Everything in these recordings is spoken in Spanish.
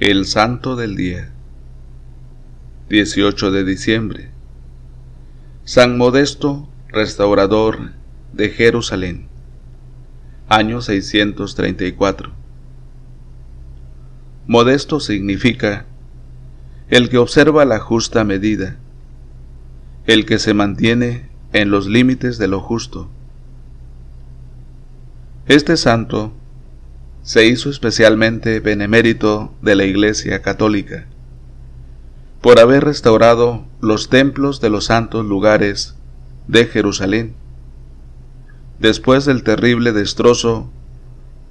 El Santo del Día 18 de diciembre San Modesto, restaurador de Jerusalén, año 634. Modesto significa el que observa la justa medida, el que se mantiene en los límites de lo justo. Este santo se hizo especialmente benemérito de la Iglesia Católica por haber restaurado los templos de los santos lugares de Jerusalén, después del terrible destrozo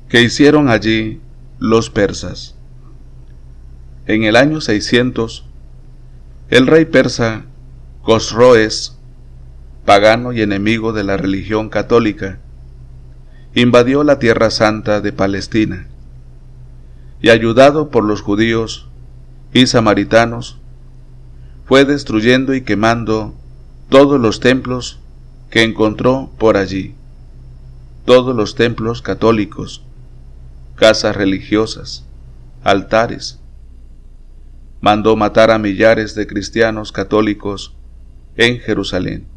que hicieron allí los persas. En el año 600, el rey persa Cosroes, pagano y enemigo de la religión católica, invadió la Tierra Santa de Palestina y ayudado por los judíos y samaritanos, fue destruyendo y quemando todos los templos que encontró por allí, todos los templos católicos, casas religiosas, altares. Mandó matar a millares de cristianos católicos en Jerusalén.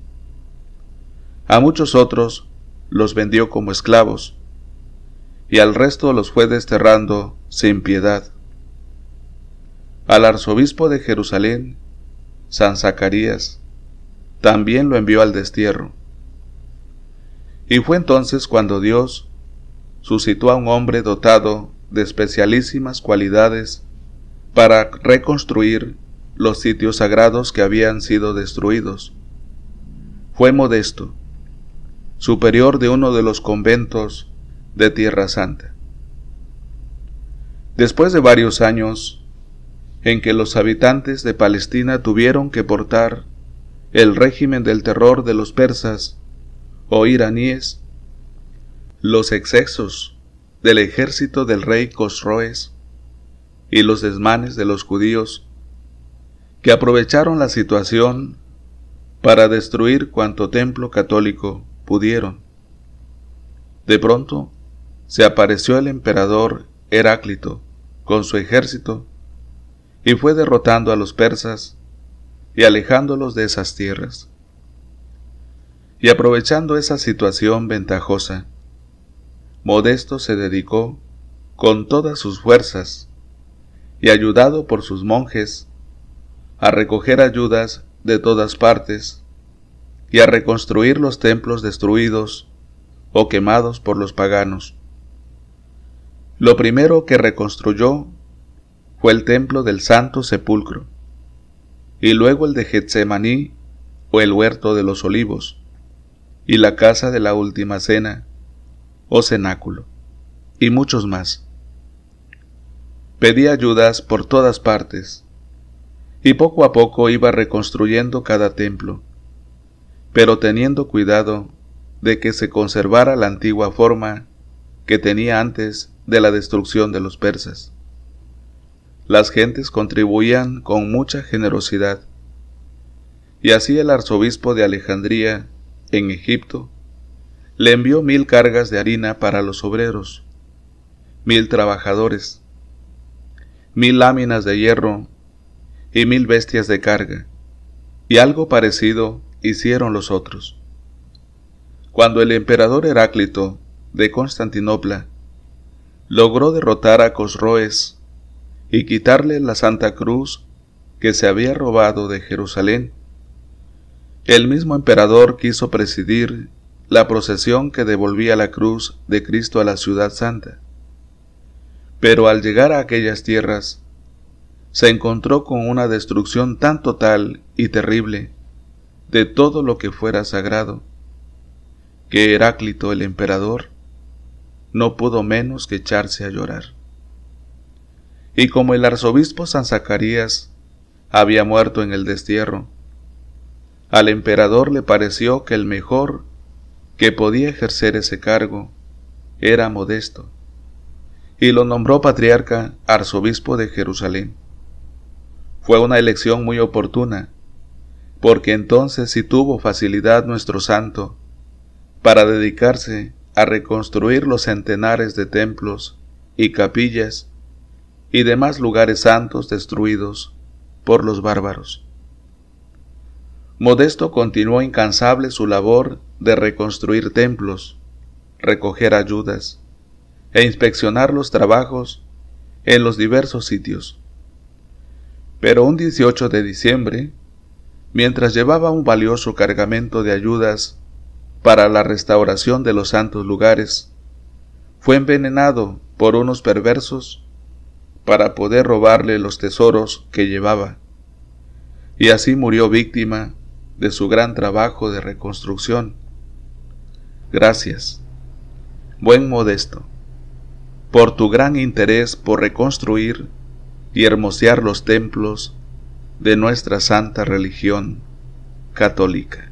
A muchos otros los vendió como esclavos, y al resto los fue desterrando sin piedad. Al arzobispo de Jerusalén, San Zacarías, también lo envió al destierro. Y fue entonces cuando Dios suscitó a un hombre dotado de especialísimas cualidades para reconstruir los sitios sagrados que habían sido destruidos. Fue modesto, superior de uno de los conventos de Tierra Santa. Después de varios años en que los habitantes de Palestina tuvieron que portar el régimen del terror de los persas o iraníes, los excesos del ejército del rey Cosroes y los desmanes de los judíos que aprovecharon la situación para destruir cuanto templo católico pudieron. De pronto se apareció el emperador Heráclito con su ejército y fue derrotando a los persas y alejándolos de esas tierras. Y aprovechando esa situación ventajosa, Modesto se dedicó con todas sus fuerzas y ayudado por sus monjes a recoger ayudas de todas partes y a reconstruir los templos destruidos o quemados por los paganos. Lo primero que reconstruyó fue el templo del Santo Sepulcro, y luego el de Getsemaní o el huerto de los olivos, y la casa de la última cena o cenáculo, y muchos más. Pedí ayudas por todas partes, y poco a poco iba reconstruyendo cada templo pero teniendo cuidado de que se conservara la antigua forma que tenía antes de la destrucción de los persas. Las gentes contribuían con mucha generosidad, y así el arzobispo de Alejandría, en Egipto, le envió mil cargas de harina para los obreros, mil trabajadores, mil láminas de hierro y mil bestias de carga, y algo parecido hicieron los otros. Cuando el emperador Heráclito de Constantinopla logró derrotar a Cosroes y quitarle la Santa Cruz que se había robado de Jerusalén, el mismo emperador quiso presidir la procesión que devolvía la cruz de Cristo a la ciudad santa. Pero al llegar a aquellas tierras, se encontró con una destrucción tan total y terrible de todo lo que fuera sagrado, que Heráclito el emperador no pudo menos que echarse a llorar. Y como el arzobispo San Zacarías había muerto en el destierro, al emperador le pareció que el mejor que podía ejercer ese cargo era modesto, y lo nombró patriarca arzobispo de Jerusalén. Fue una elección muy oportuna, porque entonces sí tuvo facilidad nuestro santo para dedicarse a reconstruir los centenares de templos y capillas y demás lugares santos destruidos por los bárbaros. Modesto continuó incansable su labor de reconstruir templos, recoger ayudas e inspeccionar los trabajos en los diversos sitios. Pero un 18 de diciembre mientras llevaba un valioso cargamento de ayudas para la restauración de los santos lugares, fue envenenado por unos perversos para poder robarle los tesoros que llevaba, y así murió víctima de su gran trabajo de reconstrucción. Gracias, buen modesto, por tu gran interés por reconstruir y hermosear los templos de nuestra santa religión católica.